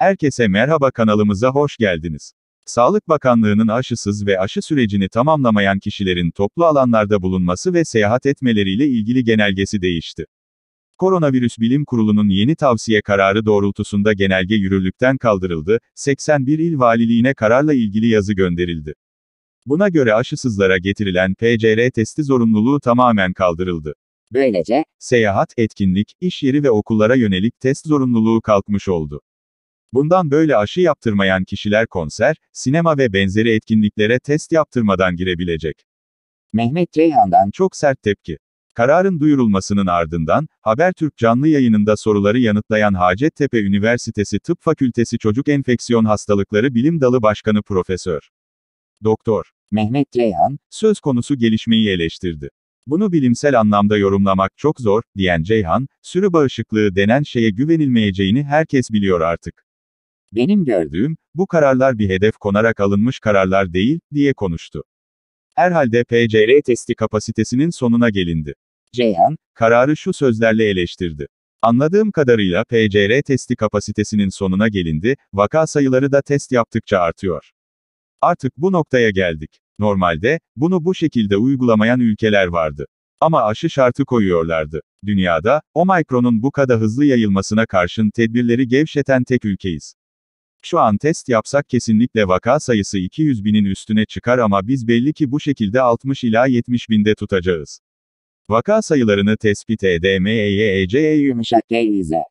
Herkese merhaba kanalımıza hoş geldiniz. Sağlık Bakanlığı'nın aşısız ve aşı sürecini tamamlamayan kişilerin toplu alanlarda bulunması ve seyahat etmeleriyle ilgili genelgesi değişti. Koronavirüs Bilim Kurulu'nun yeni tavsiye kararı doğrultusunda genelge yürürlükten kaldırıldı, 81 il valiliğine kararla ilgili yazı gönderildi. Buna göre aşısızlara getirilen PCR testi zorunluluğu tamamen kaldırıldı. Böylece, seyahat, etkinlik, iş yeri ve okullara yönelik test zorunluluğu kalkmış oldu. Bundan böyle aşı yaptırmayan kişiler konser, sinema ve benzeri etkinliklere test yaptırmadan girebilecek. Mehmet Reyhan'dan çok sert tepki. Kararın duyurulmasının ardından, Habertürk canlı yayınında soruları yanıtlayan Hacettepe Üniversitesi Tıp Fakültesi Çocuk Enfeksiyon Hastalıkları Bilim Dalı Başkanı Profesör Doktor Mehmet Reyhan, söz konusu gelişmeyi eleştirdi. Bunu bilimsel anlamda yorumlamak çok zor, diyen Ceyhan, sürü bağışıklığı denen şeye güvenilmeyeceğini herkes biliyor artık. Benim gördüğüm, bu kararlar bir hedef konarak alınmış kararlar değil, diye konuştu. Herhalde PCR testi kapasitesinin sonuna gelindi. Ceyhan, kararı şu sözlerle eleştirdi. Anladığım kadarıyla PCR testi kapasitesinin sonuna gelindi, vaka sayıları da test yaptıkça artıyor. Artık bu noktaya geldik. Normalde, bunu bu şekilde uygulamayan ülkeler vardı. Ama aşı şartı koyuyorlardı. Dünyada, Omikron'un bu kadar hızlı yayılmasına karşın tedbirleri gevşeten tek ülkeyiz. Şu an test yapsak kesinlikle vaka sayısı 200 binin üstüne çıkar ama biz belli ki bu şekilde 60 ila 70 binde tutacağız. Vaka sayılarını tespit EDMEYECE yumuşak elize.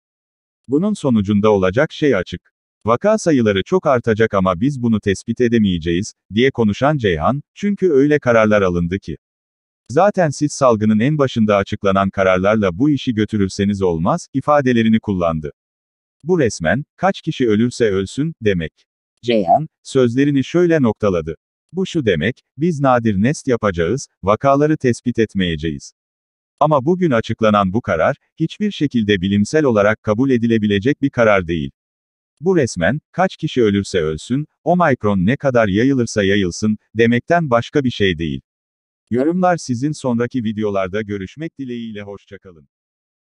Bunun sonucunda olacak şey açık. Vaka sayıları çok artacak ama biz bunu tespit edemeyeceğiz, diye konuşan Ceyhan, çünkü öyle kararlar alındı ki. Zaten siz salgının en başında açıklanan kararlarla bu işi götürürseniz olmaz, ifadelerini kullandı. Bu resmen, kaç kişi ölürse ölsün, demek. Ceyhan, sözlerini şöyle noktaladı. Bu şu demek, biz nadir nest yapacağız, vakaları tespit etmeyeceğiz. Ama bugün açıklanan bu karar, hiçbir şekilde bilimsel olarak kabul edilebilecek bir karar değil. Bu resmen, kaç kişi ölürse ölsün, o mikron ne kadar yayılırsa yayılsın, demekten başka bir şey değil. Yorumlar sizin sonraki videolarda görüşmek dileğiyle hoşçakalın.